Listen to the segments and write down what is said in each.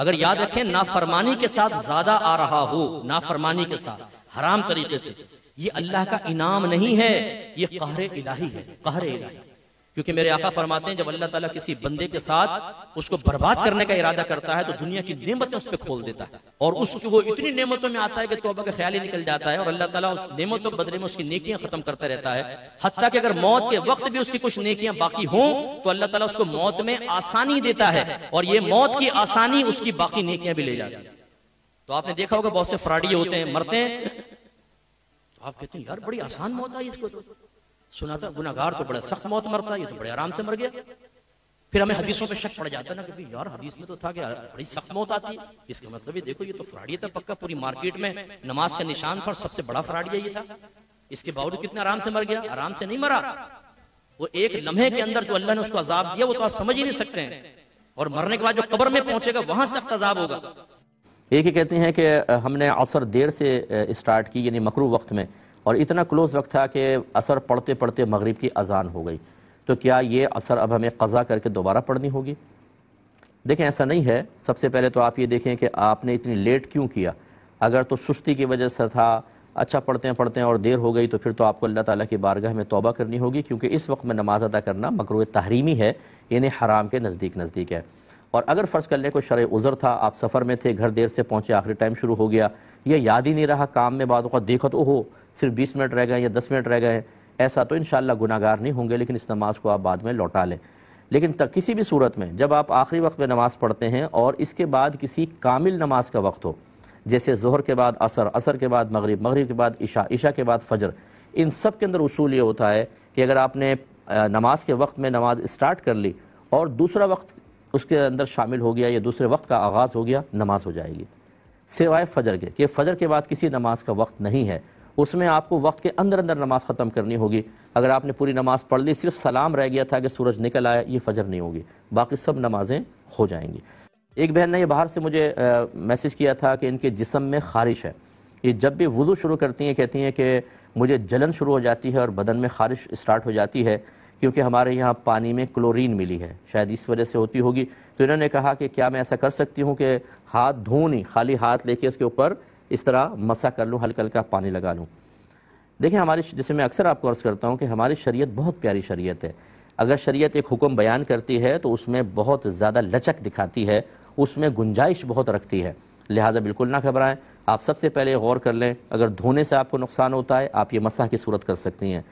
अगर याद रखें नाफरमानी के साथ ज्यादा आ रहा हो नाफरमानी के साथ हराम तरीके से ये अल्लाह का इनाम नहीं है ये कहरे इलाही है कहरे इलाही क्योंकि मेरे आका फरमाते हैं जब अल्लाह ताला किसी बंदे के साथ उसको बर्बाद करने का इरादा करता है तो दुनिया की नेमतें उस पर खोल देता है और उसको वो इतनी नेमतों में आता है कि तोबा का ख्याल ही निकल जाता है और अल्लाह ताला उस नेमतों के बदले में उसकी नेकियां खत्म करता रहता है हती कि अगर मौत के वक्त भी उसकी कुछ नेकियां बाकी हों तो अल्लाह ताला उसको मौत में आसानी देता है और ये मौत की आसानी उसकी बाकी नेकियां भी ले जाती है तो आपने देखा होगा बहुत से फ्राडी होते हैं मरते हैं तो आप कहते हैं यार बड़ी आसान मौत आई इसको तो। सुना था गुनागार तो बड़ा सख्त मौत मरता ये तो बड़े आराम से मर गया फिर हमें हदीसों पे शक पड़ जाता ना कि यार हदीस में तो था कि बड़ी सख्त मौत आती है इसका मतलब ये देखो ये तो फ्राडिया था पक्का पूरी मार्केट में नमाज का निशान पर सबसे बड़ा फ्राडिया ये था इसके बावजूद कितने आराम से मर गया आराम से नहीं मरा वो एक लम्हे के अंदर जो अल्लाह ने उसको अजाब दिया वो तो आप समझ ही नहीं सकते हैं और मरने के बाद जो कब्र में पहुंचेगा वहां सख्त अजाब होगा एक ही कहते हैं कि हमने असर देर से स्टार्ट की यानी मकरू वक्त में और इतना क्लोज़ वक्त था कि असर पढ़ते पढ़ते मगरिब की अजान हो गई तो क्या ये असर अब हमें कज़ा करके दोबारा पढ़नी होगी देखें ऐसा नहीं है सबसे पहले तो आप ये देखें कि आपने इतनी लेट क्यों किया अगर तो सुस्ती की वजह से था अच्छा पढ़ते हैं पढ़ते हैं और देर हो गई तो फिर तो आपको अल्लाह ताला की बारगाह में तौबा करनी होगी क्योंकि इस वक्त में नमाज़ अदा करना मकरू तहरीमी है यानी हराम के नज़दीक नज़दीक है और अगर फ़र्ज़ कर लें कोई शर उज़र था आप सफ़र में थे घर देर से पहुँचे आखिरी टाइम शुरू हो गया या याद ही नहीं रहा काम में बाद देखो तो हो सिर्फ बीस मिनट रह गए या दस मिनट रह गए ऐसा तो इन गुनागार नहीं होंगे लेकिन इस नमाज को आप बाद में लौटा लें लेकिन तक किसी भी सूरत में जब आप आखिरी वक्त में नमाज़ पढ़ते हैं और इसके बाद किसी कामिल नमाज का वक्त हो जैसे जहर के बाद असर असर के बाद मगरिब मगरिब के बाद इशा ईशा के बाद फजर इन सब के अंदर उसूल ये होता है कि अगर आपने नमाज के वक्त में नमाज स्टार्ट कर ली और दूसरा वक्त उसके अंदर शामिल हो गया या दूसरे वक्त का आगाज़ हो गया नमाज हो जाएगी सिवाय फजर के कि फजर के बाद किसी नमाज का वक्त नहीं है उसमें आपको वक्त के अंदर अंदर नमाज़ ख़त्म करनी होगी अगर आपने पूरी नमाज़ पढ़ ली सिर्फ सलाम रह गया था कि सूरज निकल आया ये फ़जर नहीं होगी बाकी सब नमाजें हो जाएंगी एक बहन ने ये बाहर से मुझे मैसेज किया था कि इनके जिसम में खारिश है ये जब भी वज़ू शुरू करती हैं कहती हैं कि मुझे जलन शुरू हो जाती है और बदन में खारिश स्टार्ट हो जाती है क्योंकि हमारे यहाँ पानी में क्लोरीन मिली है शायद इस वजह से होती होगी तो इन्होंने कहा कि क्या मैं ऐसा कर सकती हूँ कि हाथ धो नहीं खाली हाथ लेके उसके ऊपर इस तरह मसा कर लूँ हल्का हल्का पानी लगा लूँ देखें हमारी जैसे मैं अक्सर आपको अर्ज़ करता हूँ कि हमारी शरीयत बहुत प्यारी शरीयत है अगर शरीयत एक हुक्म बयान करती है तो उसमें बहुत ज़्यादा लचक दिखाती है उसमें गुंजाइश बहुत रखती है लिहाजा बिल्कुल ना घबराएं आप सबसे पहले गौर कर लें अगर धोने से आपको नुकसान होता है आप ये मसा की सूरत कर सकती हैं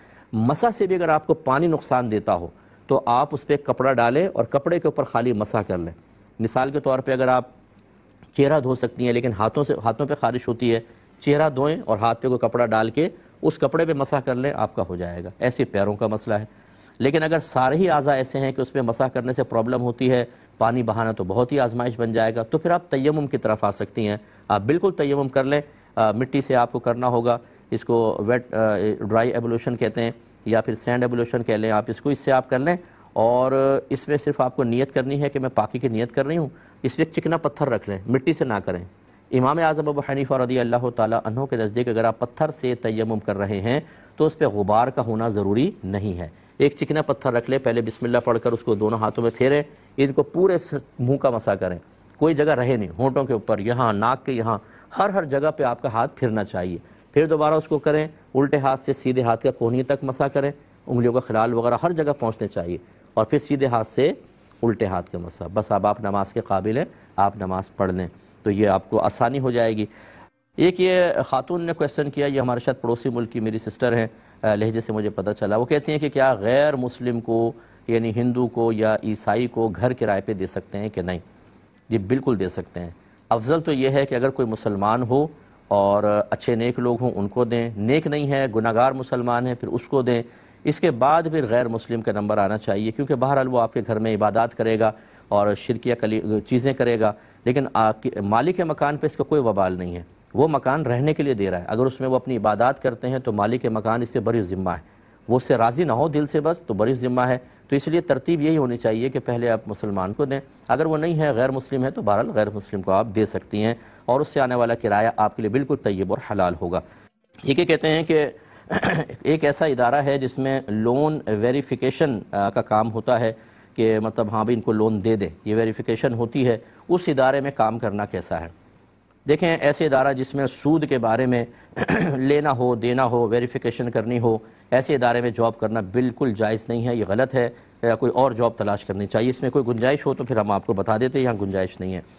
मसा से भी अगर आपको पानी नुकसान देता हो तो आप उस पर कपड़ा डालें और कपड़े के ऊपर खाली मसा कर लें मिसाल के तौर पर अगर आप चेहरा धो सकती हैं लेकिन हाथों से हाथों पे खारिश होती है चेहरा धोएं और हाथ पे कोई कपड़ा डाल के उस कपड़े पे मसा कर लें आपका हो जाएगा ऐसे पैरों का मसला है लेकिन अगर सारे ही आज़ा ऐसे हैं कि उस पर मसा करने से प्रॉब्लम होती है पानी बहाना तो बहुत ही आजमाइश बन जाएगा तो फिर आप तयम की तरफ आ सकती हैं आप बिल्कुल तयम कर लें मिट्टी से आपको करना होगा इसको वेट ड्राई एवोल्यूशन कहते हैं या फिर सैंड एवोल्यूशन कह लें आप इसको इससे आप कर लें और इसमें सिर्फ आपको नियत करनी है कि मैं पाकि की नियत कर रही हूँ इसमें चिकना पत्थर रख लें मिट्टी से ना करें इमाम आज़म हनीफ़ और रदी अल्लाह तहों के नज़दीक अगर आप पत्थर से तयम कर रहे हैं तो उस पर गुबार का होना ज़रूरी नहीं है एक चिकना पत्थर रख लें पहले पढ़ पढ़कर उसको दोनों हाथों में फेरें इनको पूरे मुँह का मसा करें कोई जगह रहे नहीं होटों के ऊपर यहाँ नाक के यहाँ हर हर जगह पर आपका हाथ फिरना चाहिए फिर दोबारा उसको करें उल्टे हाथ से सीधे हाथ का कोहनी तक मसा करें उंगलियों का खिलाल वगैरह हर जगह पहुँचने चाहिए और फिर सीधे हाथ से उल्टे हाथ का मसा बस अब आप नमाज के काबिल हैं आप नमाज पढ़ लें तो ये आपको आसानी हो जाएगी एक ये खातून ने क्वेश्चन किया ये हमारे साथ पड़ोसी मुल्क की मेरी सिस्टर हैं लहजे से मुझे पता चला वो कहती हैं कि क्या गैर मुस्लिम को यानी हिंदू को या ईसाई को घर किराए पे दे सकते हैं कि नहीं ये बिल्कुल दे सकते हैं अफजल तो ये है कि अगर कोई मुसलमान हो और अच्छे नेक लोग हों उनको दें नेक नहीं है गुनागार मुसलमान है फिर उसको दें इसके बाद फिर गैर मुस्लिम का नंबर आना चाहिए क्योंकि बहरहाल वो आपके घर में इबादत करेगा और शिरकिया चीज़ें करेगा लेकिन मालिक के मकान पर इसका कोई वबाल नहीं है वो मकान रहने के लिए दे रहा है अगर उसमें वो अपनी इबादत करते हैं तो मालिक के मकान इससे बड़ी ज़िम्मा है वो उससे राज़ी ना हो दिल से बस तो बड़ी ज़िम्मा है तो इसलिए तरतीब यही होनी चाहिए कि पहले आप मुसलमान को दें अगर वो नहीं है गैर मुस्लिम है तो बहरहाल गैर मुस्लिम को आप दे सकती हैं और उससे आने वाला किराया आपके लिए बिल्कुल तयब और हलाल होगा ये कहते हैं कि एक ऐसा इदारा है जिसमें लोन वेरिफिकेशन का काम होता है कि मतलब हाँ भाई इनको लोन दे दें ये वेरिफिकेशन होती है उस इदारे में काम करना कैसा है देखें ऐसे इदारा जिसमें सूद के बारे में लेना हो देना हो वेरिफिकेशन करनी हो ऐसे इदारे में जॉब करना बिल्कुल जायज़ नहीं है ये गलत है या कोई और जॉब तलाश करनी चाहिए इसमें कोई गुंजाइश हो तो फिर हम आपको बता देते हैं यहाँ गुंजाइश नहीं है